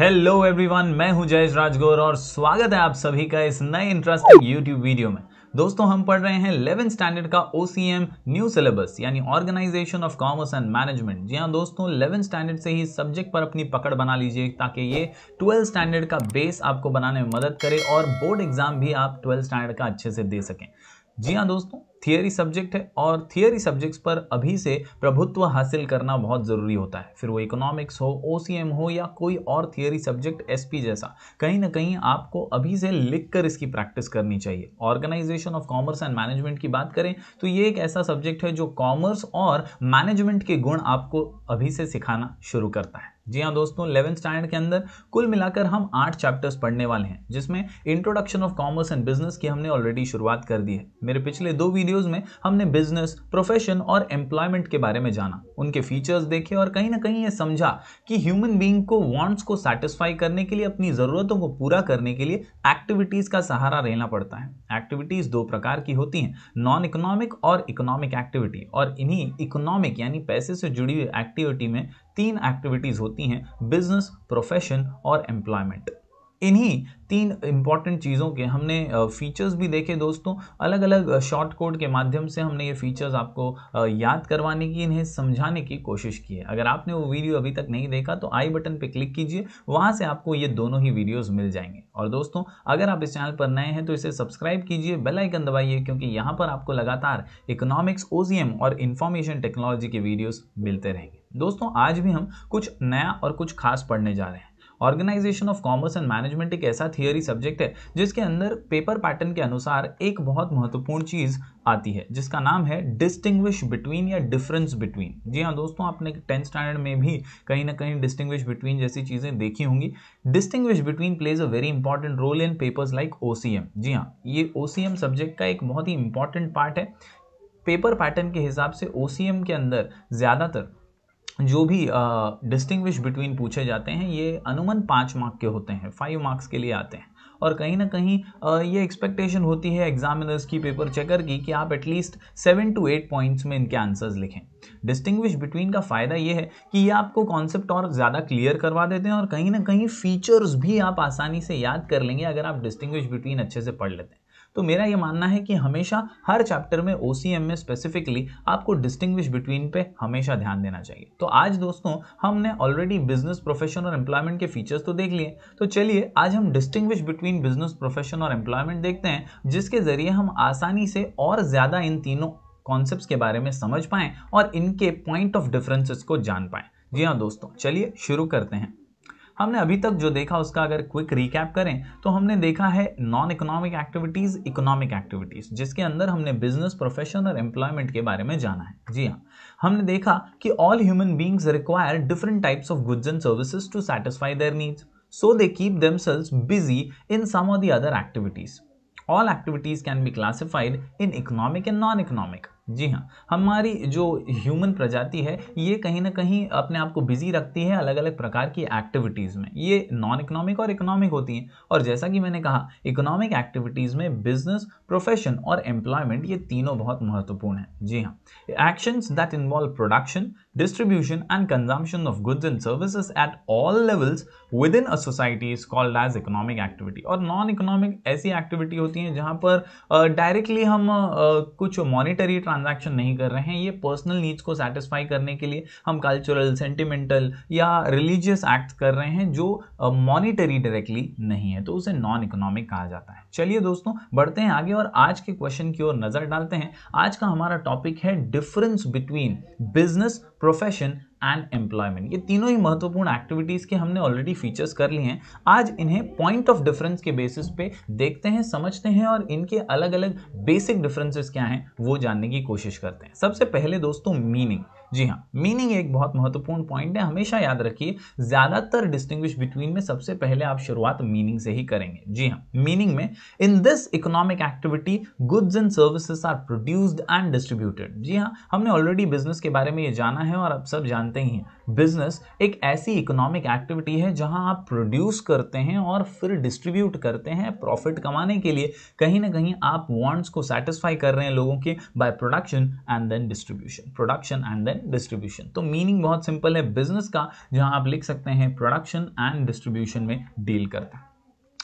Hello everyone मैं हूं जयेश राजगौर और स्वागत है आप सभी का इस नए इंटरेस्टिंग यूट्यूब वीडियो में दोस्तों हम पढ़ रहे हैं इलेवन स्टैंडर्ड का O C M new syllabus यानी organisation of commerce and management जी हाँ दोस्तों इलेवन स्टैंडर्ड से ही सब्जेक्ट पर अपनी पकड़ बना लीजिए ताकि ये ट्वेल्थ स्टैंडर्ड का बेस आपको बनाने में मदद करे और बोर्ड एग्जाम भी आप ट्वेल्थ स्टैंडर्ड का अच्छे से दे सकें जी हाँ दोस्तों थियरी सब्जेक्ट है और थियरी सब्जेक्ट्स पर अभी से प्रभुत्व हासिल करना बहुत ज़रूरी होता है फिर वो इकोनॉमिक्स हो ओ हो या कोई और थियरी सब्जेक्ट एस जैसा कहीं ना कहीं आपको अभी से लिख कर इसकी प्रैक्टिस करनी चाहिए organisation of commerce and management की बात करें तो ये एक ऐसा सब्जेक्ट है जो कॉमर्स और मैनेजमेंट के गुण आपको अभी से सिखाना शुरू करता है जी हाँ दोस्तों इलेवेंथ स्टैंडर्ड के अंदर कुल मिलाकर हम आठ चैप्टर्स पढ़ने वाले हैं जिसमें introduction of commerce and business की हमने ऑलरेडी शुरुआत कर दी है मेरे पिछले दो वीडियोस में हमने बिजनेस प्रोफेशन और एम्प्लॉयमेंट के बारे में जाना उनके फीचर्स देखे और कहीं ना कहीं ये समझा कि ह्यूमन बींग को वॉन्ट्स को सेटिस्फाई करने के लिए अपनी ज़रूरतों को पूरा करने के लिए एक्टिविटीज़ का सहारा लेना पड़ता है एक्टिविटीज़ दो प्रकार की होती हैं नॉन इकोनॉमिक और इकोनॉमिक एक्टिविटी और इन्हीं इकोनॉमिक यानी पैसे से जुड़ी हुई एक्टिविटी में तीन एक्टिविटीज़ होती हैं बिजनेस प्रोफेशन और एम्प्लॉयमेंट इन्हीं तीन इंपॉर्टेंट चीज़ों के हमने फीचर्स भी देखे दोस्तों अलग अलग शॉर्ट कोड के माध्यम से हमने ये फीचर्स आपको याद करवाने की इन्हें समझाने की कोशिश की है अगर आपने वो वीडियो अभी तक नहीं देखा तो आई बटन पे क्लिक कीजिए वहाँ से आपको ये दोनों ही वीडियोस मिल जाएंगे और दोस्तों अगर आप इस चैनल पर नए हैं तो इसे सब्सक्राइब कीजिए बेलाइकन दबाइए क्योंकि यहाँ पर आपको लगातार इकोनॉमिक्स ओ और इन्फॉर्मेशन टेक्नोलॉजी के वीडियोज़ मिलते रहेंगे दोस्तों आज भी हम कुछ नया और कुछ खास पढ़ने जा रहे हैं organisation of commerce and management एक ऐसा थियोरी सब्जेक्ट है जिसके अंदर पेपर पैटर्न के अनुसार एक बहुत महत्वपूर्ण चीज़ आती है जिसका नाम है डिस्टिंग्विश बिटवीन या डिफरेंस बिटवीन जी हाँ दोस्तों आपने टेंथ स्टैंडर्ड में भी कहीं ना कहीं डिस्टिंग्विश बिटवीन जैसी चीज़ें देखी होंगी distinguish between plays a very important role in papers like O जी हाँ ये ओ सब्जेक्ट का एक बहुत ही इंपॉर्टेंट पार्ट है पेपर पैटर्न के हिसाब से ओ के अंदर ज़्यादातर जो भी डिस्टिंग्विश बिटवीन पूछे जाते हैं ये अनुमन पाँच मार्क के होते हैं फाइव मार्क्स के लिए आते हैं और कहीं ना कहीं ये एक्सपेक्टेशन होती है एग्जामिनर्स की पेपर चेकर की कि आप at least seven two eight points में इनके आंसर्स लिखें डिस्टिंग्विश बिटवीन का फ़ायदा ये है कि ये आपको कॉन्सेप्ट और ज़्यादा क्लियर करवा देते हैं और कहीं ना कहीं फीचर्स भी आप आसानी से याद कर लेंगे अगर आप डिस्टिंग्विश बिटवीन अच्छे से पढ़ लेते हैं तो मेरा ये मानना है कि हमेशा हर चैप्टर में ओ में स्पेसिफिकली आपको डिस्टिंग्विश बिटवीन पे हमेशा ध्यान देना चाहिए तो आज दोस्तों हमने ऑलरेडी बिजनेस प्रोफेशन और एम्प्लॉयमेंट के फीचर्स तो देख लिए तो चलिए आज हम डिस्टिंग्विश बिटवीन बिजनेस प्रोफेशन और एम्प्लॉयमेंट देखते हैं जिसके जरिए हम आसानी से और ज़्यादा इन तीनों कॉन्सेप्ट के बारे में समझ पाएँ और इनके पॉइंट ऑफ डिफरेंसेस को जान पाएँ जी हाँ दोस्तों चलिए शुरू करते हैं हमने अभी तक जो देखा उसका अगर क्विक रिकैप करें तो हमने देखा है non economic activities economic activities जिसके अंदर हमने बिजनेस प्रोफेशन और एम्प्लॉयमेंट के बारे में जाना है जी हाँ हमने देखा कि all human beings require different types of goods and services to satisfy their needs so they keep themselves busy in or the activities activities. All activities can be classified in economic and non जी हाँ हमारी जो human प्रजाति है ये कहीं ना कहीं अपने आप को बिजी रखती है अलग अलग प्रकार की एक्टिविटीज़ में ये नॉन इकोनॉमिक और इकोनॉमिक होती हैं और जैसा कि मैंने कहा इकोनॉमिक एक्टिविटीज़ में बिजनेस प्रोफेशन और एम्प्लॉयमेंट ये तीनों बहुत महत्वपूर्ण हैं जी हाँ actions that involve production and consumption of goods and and at all levels within a society is called as economic activity और नॉन इकोनॉमिक ऐसी एक्टिविटी होती हैं जहाँ पर डायरेक्टली uh, हम uh, कुछ मॉनिटरी ट्रांजैक्शन नहीं कर रहे हैं ये पर्सनल नीड्स को सेटिस्फाई करने के लिए हम कल्चरल सेंटिमेंटल या रिलीजियस एक्ट कर रहे हैं जो मॉनिटरी uh, डायरेक्टली नहीं है तो उसे नॉन इकोनॉमिक कहा जाता है चलिए दोस्तों बढ़ते हैं आगे और आज के क्वेश्चन की ओर नज़र डालते हैं आज का हमारा टॉपिक है difference between business profession and employment ये तीनों ही महत्वपूर्ण एक्टिविटीज़ के हमने ऑलरेडी फीचर्स कर लिए हैं आज इन्हें पॉइंट ऑफ डिफरेंस के बेसिस पे देखते हैं समझते हैं और इनके अलग अलग बेसिक डिफरेंसेस क्या हैं वो जानने की कोशिश करते हैं सबसे पहले दोस्तों मीनिंग जी हाँ मीनिंग एक बहुत महत्वपूर्ण पॉइंट है हमेशा याद रखिए ज्यादातर डिस्टिंग्विश बिटवीन में सबसे पहले आप शुरुआत मीनिंग से ही करेंगे जी हाँ मीनिंग में in this economic activity goods and services are produced and distributed जी हाँ हमने ऑलरेडी बिजनेस के बारे में ये जाना है और आप सब जानते ही हैं बिजनेस एक ऐसी इकोनॉमिक एक्टिविटी है जहां आप प्रोड्यूस करते हैं और फिर डिस्ट्रीब्यूट करते हैं प्रॉफिट कमाने के लिए कहीं ना कहीं आप वांट्स को सेटिस्फाई कर रहे हैं लोगों के by production and then distribution production and then distribution तो मीनिंग बहुत सिंपल है बिजनेस का जहां आप लिख सकते हैं प्रोडक्शन एंड डिस्ट्रीब्यूशन में डील करता है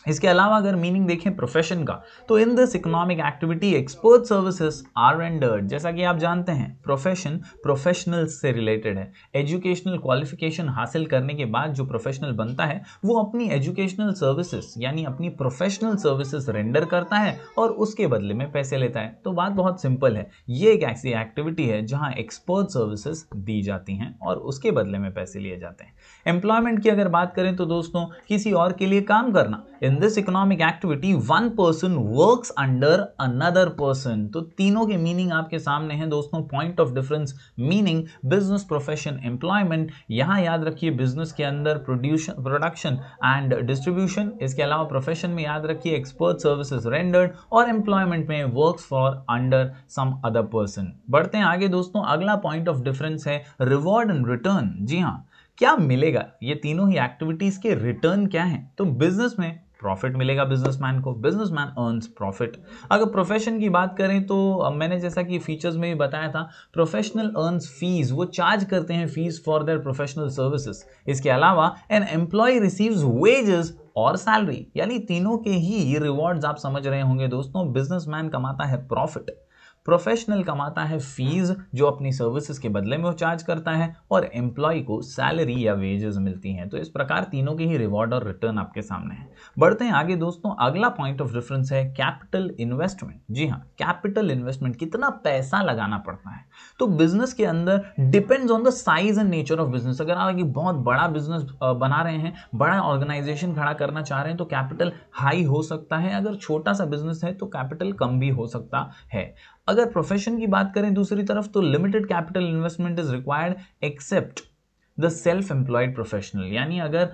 इसके अलावा अगर मीनिंग देखें प्रोफेशन का तो in this economic activity expert services are rendered जैसा कि आप जानते हैं प्रोफेशन प्रोफेशनल से रिलेटेड है एजुकेशनल क्वालिफिकेशन हासिल करने के बाद जो प्रोफेशनल बनता है वो अपनी एजुकेशनल सर्विसेज यानी अपनी प्रोफेशनल सर्विसेज रेंडर करता है और उसके बदले में पैसे लेता है तो बात बहुत सिंपल है ये एक ऐसी एक्टिविटी है जहाँ एक्सपर्ट सर्विसेज दी जाती हैं और उसके बदले में पैसे लिए जाते हैं एम्प्लॉयमेंट की अगर बात करें तो दोस्तों किसी और के लिए काम करना in this economic activity one person works under another person तो तीनों के मीनिंग आपके सामने हैं दोस्तों point of difference meaning business profession employment यहाँ याद रखिए बिजनेस के अंदर प्रोड्यूशन प्रोडक्शन एंड डिस्ट्रीब्यूशन इसके अलावा प्रोफेशन में याद रखिए एक्सपर्ट सर्विसेज रेंडर्ड और एम्प्लॉयमेंट में work for under some other person बढ़ते हैं आगे दोस्तों अगला पॉइंट ऑफ डिफरेंस है रिवॉर्ड एंड रिटर्न जी हाँ क्या मिलेगा ये तीनों ही एक्टिविटीज़ के रिटर्न क्या हैं तो बिजनेस में प्रॉफिट मिलेगा बिजनेसमैन को बिजनेसमैन अर्न्स प्रॉफिट अगर प्रोफेशन की बात करें तो मैंने जैसा कि फीचर्स में भी बताया था प्रोफेशनल अर्न्स फीस वो चार्ज करते हैं fees for their professional services इसके अलावा एन एम्प्लॉय रिसीव्स वेजेस और सैलरी यानी तीनों के ही रिवॉर्ड्स आप समझ रहे होंगे दोस्तों बिजनेसमैन कमाता है प्रॉफिट प्रोफेशनल कमाता है फीस जो अपनी सर्विसेज के बदले में वो चार्ज करता है और एम्प्लॉय को सैलरी या वेजेस मिलती हैं तो इस प्रकार तीनों के ही रिवॉर्ड और रिटर्न आपके सामने है बढ़ते हैं आगे दोस्तों अगला पॉइंट ऑफ डिफरेंस है कैपिटल इन्वेस्टमेंट जी हाँ कैपिटल इन्वेस्टमेंट कितना पैसा लगाना पड़ता है तो बिजनेस के अंदर depends on the size and nature of business अगर आप बहुत बड़ा बिजनेस बना रहे हैं बड़ा ऑर्गेनाइजेशन खड़ा करना चाह रहे हैं तो कैपिटल हाई हो सकता है अगर छोटा सा बिजनेस है तो कैपिटल कम भी हो सकता है अगर प्रोफेशन की बात करें दूसरी तरफ तो limited capital investment is required except the self employed professional यानी अगर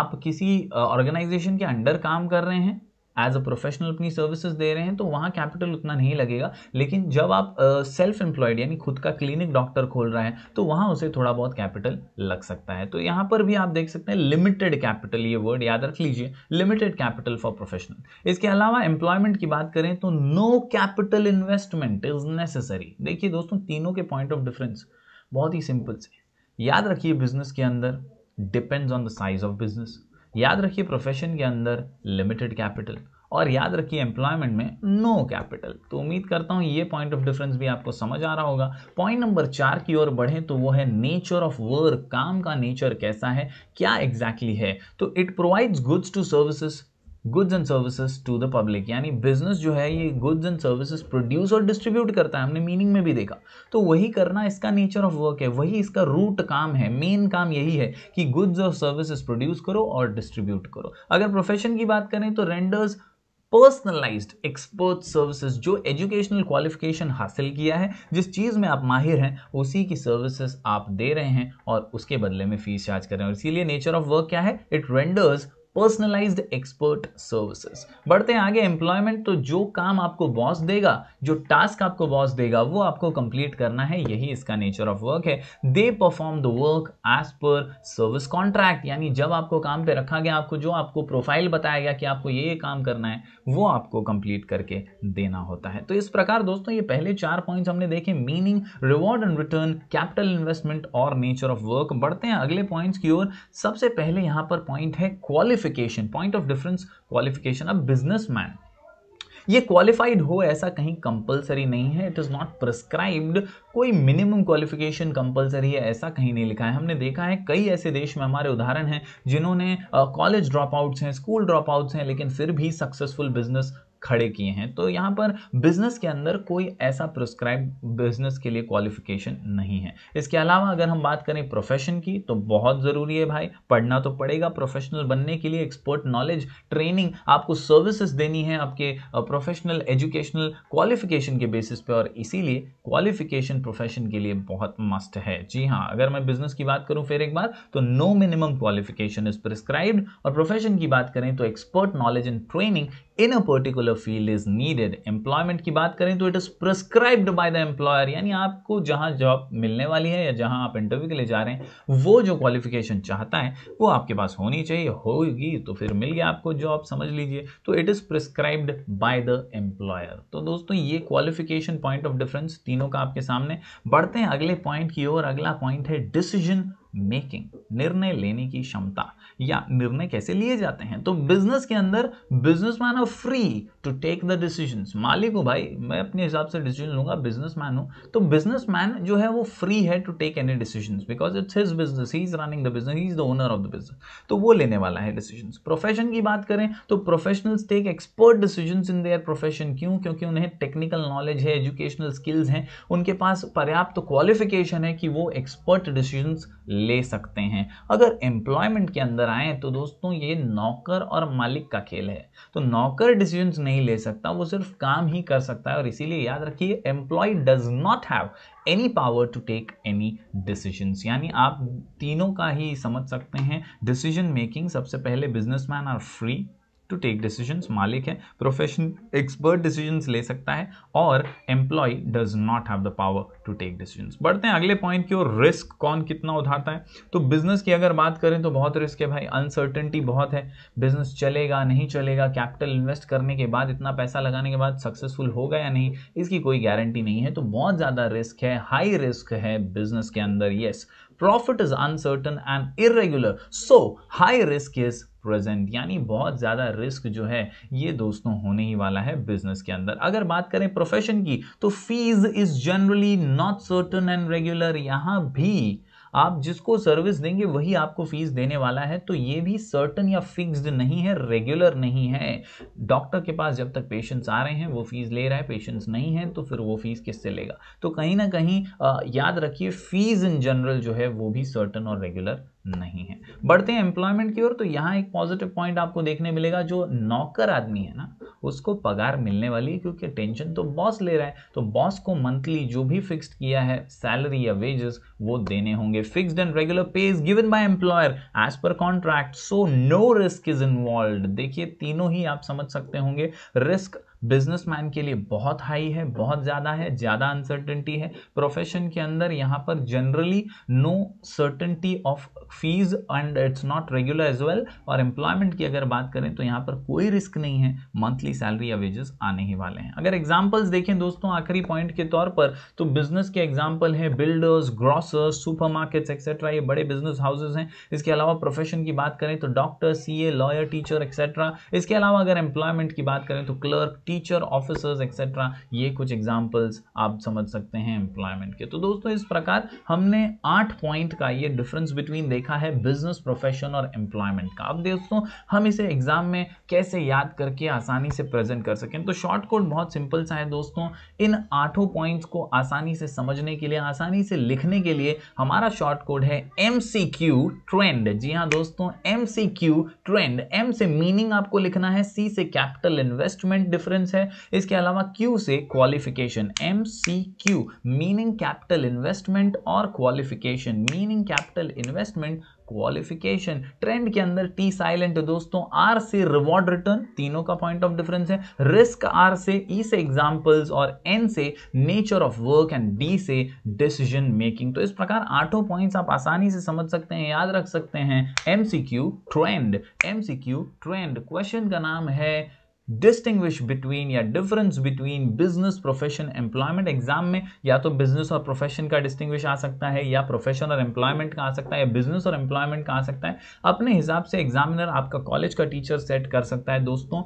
आप किसी ऑर्गेनाइजेशन के अंडर काम कर रहे हैं एज अ प्रोफेशनल अपनी सर्विसेज दे रहे हैं तो वहाँ कैपिटल उतना नहीं लगेगा लेकिन जब आप सेल्फ एम्प्लॉयड यानी खुद का क्लिनिक डॉक्टर खोल रहे हैं तो वहाँ उसे थोड़ा बहुत कैपिटल लग सकता है तो यहाँ पर भी आप देख सकते हैं लिमिटेड कैपिटल ये वर्ड याद रख लीजिए लिमिटेड कैपिटल फॉर प्रोफेशनल इसके अलावा एम्प्लॉयमेंट की बात करें तो no capital investment is necessary देखिए दोस्तों तीनों के पॉइंट ऑफ डिफरेंस बहुत ही सिंपल से याद रखिए बिजनेस के अंदर depends on the size of business याद रखिए प्रोफेशन के अंदर लिमिटेड कैपिटल और याद रखिए एम्प्लॉयमेंट में नो कैपिटल तो उम्मीद करता हूँ ये पॉइंट ऑफ डिफरेंस भी आपको समझ आ रहा होगा पॉइंट नंबर चार की ओर बढ़े तो वो है नेचर ऑफ वर्क काम का नेचर कैसा है क्या एग्जैक्टली exactly है तो it provides goods to services goods and services to the public यानी बिजनेस जो है ये गुड्स एंड सर्विसेज प्रोड्यूस और डिस्ट्रीब्यूट करता है हमने मीनिंग में भी देखा तो वही करना इसका नेचर ऑफ वर्क है वही इसका रूट काम है मेन काम यही है कि गुड्स और सर्विसेज प्रोड्यूस करो और डिस्ट्रीब्यूट करो अगर प्रोफेशन की बात करें तो रेंडर्स पर्सनलाइज्ड एक्सपर्ट सर्विसेज जो एजुकेशनल क्वालिफिकेशन हासिल किया है जिस चीज़ में आप माहिर हैं उसी की सर्विसेज आप दे रहे हैं और उसके बदले में फीस चार्ज कर रहे हैं और इसीलिए नेचर ऑफ वर्क क्या है it renders personalised expert services बढ़ते हैं आगे एम्प्लॉयमेंट तो जो काम आपको बॉस देगा जो टास्क आपको बॉस देगा वो आपको कंप्लीट करना है यही इसका नेचर ऑफ वर्क है they perform the work as per service contract यानी जब आपको काम पे रखा गया आपको जो आपको प्रोफाइल बताया गया कि आपको ये काम करना है वो आपको कंप्लीट करके देना होता है तो इस प्रकार दोस्तों ये पहले चार पॉइंट्स हमने देखे meaning reward and return capital investment और नेचर ऑफ वर्क बढ़ते हैं अगले पॉइंट्स की ओर सबसे पहले यहां पर पॉइंट है क्वालिफिक qualification point of difference qualification अब बिजनेसमैन ये क्वालिफाइड हो ऐसा कहीं कंपलसरी नहीं है इट इज़ नॉट प्रिस्क्राइब्ड कोई मिनिमम क्वालिफिकेशन कंपलसरी है ऐसा कहीं नहीं लिखा है हमने देखा है कई ऐसे देश में हमारे उदाहरण हैं जिन्होंने कॉलेज ड्रॉप आउट्स हैं स्कूल ड्रॉप आउट्स हैं लेकिन फिर भी सक्सेसफुल बिजनेस खड़े किए हैं तो यहाँ पर बिजनेस के अंदर कोई ऐसा प्रिस्क्राइब बिजनेस के लिए क्वालिफिकेशन नहीं है इसके अलावा अगर हम बात करें प्रोफेशन की तो बहुत ज़रूरी है भाई पढ़ना तो पड़ेगा प्रोफेशनल बनने के लिए एक्सपर्ट नॉलेज ट्रेनिंग आपको सर्विसेज देनी है आपके प्रोफेशनल एजुकेशनल क्वालिफिकेशन के बेसिस पे और इसीलिए क्वालिफिकेशन प्रोफेशन के लिए बहुत मस्ट है जी हाँ अगर मैं बिजनेस की बात करूँ फिर एक बार तो no minimum qualification is prescribed और प्रोफेशन की बात करें तो expert knowledge and training in a particular field is needed employment की बात करें तो it is prescribed by the employer यानी आपको जहां जॉब मिलने वाली है या जहां आप इंटरव्यू के लिए जा रहे हैं वो जो क्वालिफिकेशन चाहता है वो आपके पास होनी चाहिए होगी तो फिर मिल गया आपको जॉब समझ लीजिए तो it is prescribed by the employer तो दोस्तों ये क्वालिफिकेशन पॉइंट ऑफ डिफरेंस तीनों का आपके सामने बढ़ते हैं अगले पॉइंट की ओर अगला पॉइंट है डिसीजन मेकिंग निर्णय लेने की क्षमता या निर्णय कैसे लिए जाते हैं तो बिजनेस के अंदर businessman are free to take the decision मालिक हूँ भाई मैं अपने हिसाब से डिसीजन लूंगा बिजनेस मैन हूँ तो बिजनेस मैन जो है वो फ्री है to take any decision because it's his business he is running the business he is the owner of the business तो वो लेने वाला है डिसीजन प्रोफेशन की बात करें तो professionals take expert decision in their profession क्यों क्योंकि उन्हें टेक्निकल नॉलेज है एजुकेशनल स्किल्स हैं उनके पास पर्याप्त क्वालिफिकेशन है कि वो एक्सपर्ट डिसीजन ले सकते हैं अगर एम्प्लॉयमेंट के अंदर आए तो दोस्तों ये नौकर और मालिक का खेल है तो नौकर डिसीजन नहीं ले सकता वो सिर्फ काम ही कर सकता है और इसीलिए याद रखिए employee does not have any power to take any decision यानी आप तीनों का ही समझ सकते हैं डिसीजन मेकिंग सबसे पहले businessman are free to take decision मालिक है प्रोफेशन एक्सपर्ट डिसीजन ले सकता है और employee does not have the power to take decision बढ़ते हैं अगले पॉइंट की ओर रिस्क कौन कितना उठाता है तो बिजनेस की अगर बात करें तो बहुत रिस्क है भाई अनसर्टेंटी बहुत है बिजनेस चलेगा नहीं चलेगा कैपिटल इन्वेस्ट करने के बाद इतना पैसा लगाने के बाद सक्सेसफुल होगा या नहीं इसकी कोई गारंटी नहीं है तो बहुत ज़्यादा रिस्क है हाई रिस्क है बिजनेस के अंदर yes profit is uncertain and irregular so high risk is present यानी बहुत ज़्यादा रिस्क जो है ये दोस्तों होने ही वाला है बिजनेस के अंदर अगर बात करें प्रोफेशन की तो fees is generally not certain and regular यहाँ भी आप जिसको सर्विस देंगे वही आपको फीस देने वाला है तो ये भी सर्टन या फिक्स्ड नहीं है रेगुलर नहीं है डॉक्टर के पास जब तक पेशेंट्स आ रहे हैं वो फीस ले रहा है पेशेंट्स नहीं है तो फिर वो फीस किससे लेगा तो कहीं ना कहीं याद रखिए फीस इन जनरल जो है वो भी सर्टन और रेगुलर नहीं है बढ़ते हैं एम्प्लॉयमेंट की ओर तो यहाँ एक पॉजिटिव पॉइंट आपको देखने मिलेगा जो नौकर आदमी है ना उसको पगार मिलने वाली है क्योंकि टेंशन तो बॉस ले रहा है तो बॉस को मंथली जो भी फिक्स्ड किया है सैलरी या वेजेस वो देने होंगे fixed and regular pay is given by employer as per contract so no risk is involve देखिए तीनों ही आप समझ सकते होंगे रिस्क बिजनेसमैन के लिए बहुत हाई है बहुत ज़्यादा है ज़्यादा अनसर्टेंटी है प्रोफेशन के अंदर यहाँ पर generally no certainty of fees and it's not regular as well और एम्प्लॉयमेंट की अगर बात करें तो यहाँ पर कोई रिस्क नहीं है मंथली सैलरी या वेजेस आने ही वाले हैं अगर एग्जाम्पल्स देखें दोस्तों आखिरी पॉइंट के तौर पर तो बिजनेस के एग्जाम्पल हैं builders grocers supermarkets etcetera ये बड़े बिजनेस हाउसेज हैं इसके अलावा प्रोफेशन की बात करें तो doctor C lawyer teacher etcetera इसके अलावा अगर एम्प्लॉयमेंट की बात करें तो क्लर्क टीचर ऑफिसर्स एक्सेट्रा ये कुछ एग्जाम्पल्स आप समझ सकते हैं एम्प्लॉयमेंट के तो दोस्तों इस प्रकार हमने आठ पॉइंट का ये डिफरेंस बिटवीन देखा है बिजनेस प्रोफेशन और एम्प्लॉयमेंट का अब दोस्तों हम इसे एग्जाम में कैसे याद करके आसानी से प्रेजेंट कर सकें तो शॉर्ट कोड बहुत सिंपल सा है दोस्तों इन आठों पॉइंट्स को आसानी से समझने के लिए आसानी से लिखने के लिए हमारा शॉर्ट कोड है एम सी क्यू ट्रेंड जी हाँ दोस्तों M C Q trend M से मीनिंग आपको लिखना है सी से कैपिटल इन्वेस्टमेंट डिफरेंस डिफरेंस है इसके अलावा क्यू से qualification M C Q meaning capital investment और qualification meaning capital investment qualification trend के अंदर टी साइलेंट दोस्तों आर से रिवॉर्ड रिटर्न तीनों का पॉइंट ऑफ डिफरेंस है रिस्क आर से ई e से एग्जांपल्स और एन से nature of work and D से डिसीजन मेकिंग तो इस प्रकार आठों पॉइंट्स आप आसानी से समझ सकते हैं याद रख सकते हैं MCQ trend MCQ trend question का नाम है डिस्टिंग्विश बिटवीन या difference between business profession employment exam में या तो बिजनेस और प्रोफेशन का डिस्टिंग्विश आ सकता है या प्रोफेशन और एम्प्लॉयमेंट का आ सकता है या बिजनेस और एम्प्लॉयमेंट का आ सकता है अपने हिसाब से एग्जामिनर आपका कॉलेज का टीचर सेट कर सकता है दोस्तों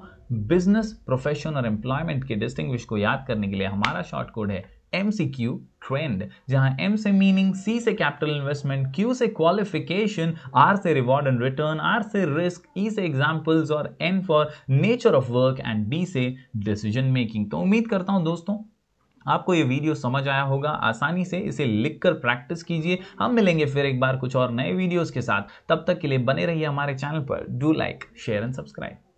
बिजनेस प्रोफेशन और एम्प्लॉयमेंट के डिस्टिंग्विश को याद करने के लिए हमारा शॉर्ट कोड है एम सी क्यू ट्रेंड जहां एम से मीनिंग सी से कैपिटल इन्वेस्टमेंट क्यू से क्वालिफिकेशन आर से रिवॉर्ड एंड रिटर्न आर से रिस्क ई e से एग्जाम्पल्स और N for nature of work and D से डिसीजन मेकिंग तो उम्मीद करता हूं दोस्तों आपको ये वीडियो समझ आया होगा आसानी से इसे लिखकर प्रैक्टिस कीजिए हम मिलेंगे फिर एक बार कुछ और नए वीडियोस के साथ तब तक के लिए बने रहिए हमारे चैनल पर do like share and subscribe